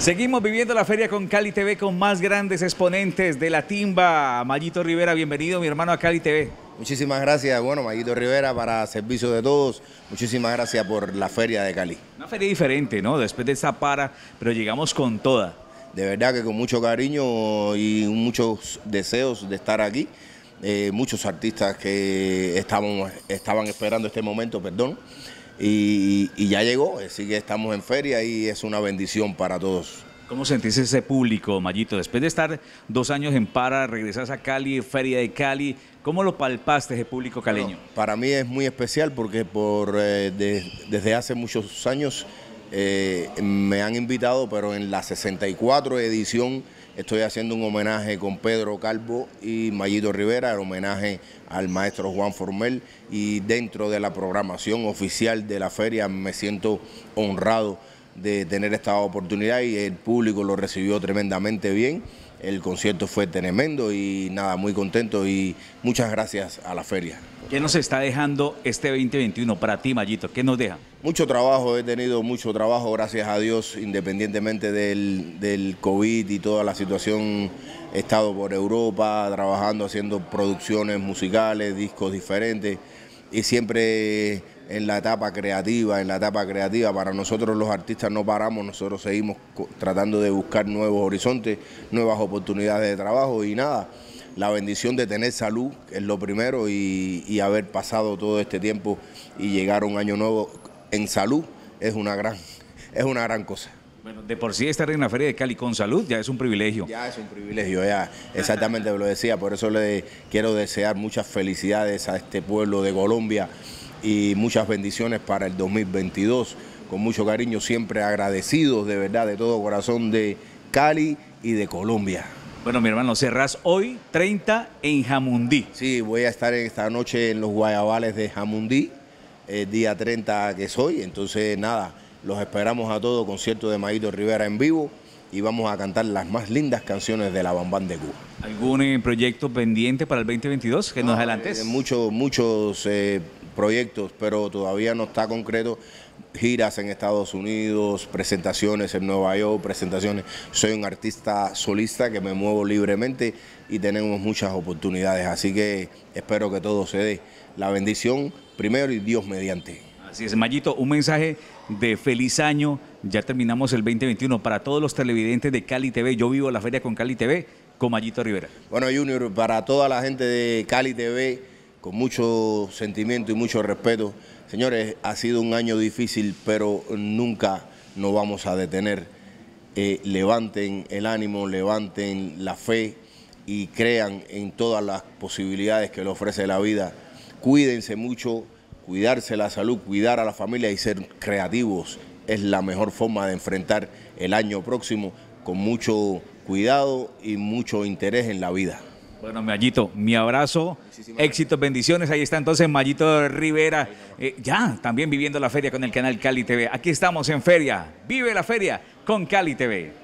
Seguimos viviendo la feria con Cali TV con más grandes exponentes de la timba. Mayito Rivera, bienvenido mi hermano a Cali TV. Muchísimas gracias, bueno, Mayito Rivera, para servicio de todos. Muchísimas gracias por la feria de Cali. Una feria diferente, ¿no? Después de esa para, pero llegamos con toda. De verdad que con mucho cariño y muchos deseos de estar aquí. Eh, muchos artistas que estaban, estaban esperando este momento, perdón y, ya llegó, así eh, que estamos en feria y es una bendición para todos. ¿Cómo sentís ese público, Mayito? Después de estar dos años en Para, regresas a Cali, Feria de Cali, ¿cómo lo palpaste ese público caleño? para mí es muy especial porque por, eh, desde hace muchos años eh, me han invitado, pero en la 64 edición Estoy haciendo un homenaje con Pedro Calvo y Mayito Rivera, el homenaje al maestro Juan Formel y dentro de la programación oficial de la feria me siento honrado de tener esta oportunidad y el público lo recibió tremendamente bien. El concierto fue tremendo y nada, muy contento y muchas gracias a la feria. ¿Qué nos está dejando este 2021 para ti, Mayito? ¿Qué nos deja? Mucho trabajo, he tenido mucho trabajo, gracias a Dios, independientemente del, del COVID y toda la situación. He estado por Europa trabajando, haciendo producciones musicales, discos diferentes y siempre en la etapa creativa, en la etapa creativa. Para nosotros los artistas no paramos, nosotros seguimos tratando de buscar nuevos horizontes, nuevas oportunidades de trabajo y nada. La bendición de tener salud es lo primero y, haber pasado todo este tiempo y llegar a un año nuevo en salud es una gran, es una gran cosa. Bueno, de por sí estar en la Feria de Cali con salud ya es un privilegio. Ya es un privilegio, ya, exactamente lo decía. Por eso le quiero desear muchas felicidades a este pueblo de Colombia y muchas bendiciones para el 2022. Con mucho cariño, siempre agradecidos de verdad, de todo corazón de Cali y de Colombia. Bueno, mi hermano, cerrás hoy 30 en Jamundí. Sí, voy a estar esta noche en los Guayabales de Jamundí, el eh, día 30 que soy. Entonces, nada, los esperamos a todos, concierto de Maito Rivera en vivo y vamos a cantar las más lindas canciones de la Bambán de Cuba. ¿Algún eh, proyecto pendiente para el 2022 que nos adelantes? Eh, muchos, muchos proyectos, pero todavía no está concreto. Giras en Estados Unidos, presentaciones en Nueva York, presentaciones. Soy un artista solista que me muevo libremente y tenemos muchas oportunidades. Así que espero que todo se dé. La bendición primero y Dios mediante. Así es, Mayito, un mensaje de feliz año. Ya terminamos el 2021 para todos los televidentes de Cali TV. Yo vivo la feria con Cali TV, con Mayito Rivera. Bueno, Junior, para toda la gente de Cali TV, con mucho sentimiento y mucho respeto. Señores, ha sido un año difícil, pero nunca nos vamos a detener. Eh, levanten el ánimo, levanten la fe y crean en todas las posibilidades que le ofrece la vida. Cuídense mucho, cuidarse la salud, cuidar a la familia y ser creativos es la mejor forma de enfrentar el año próximo con mucho cuidado y mucho interés en la vida. Bueno, Mayito, mi abrazo, éxitos, bendiciones. Ahí está entonces Mayito Rivera, eh, ya también viviendo la feria con el canal Cali TV. Aquí estamos en feria, vive la feria con Cali TV.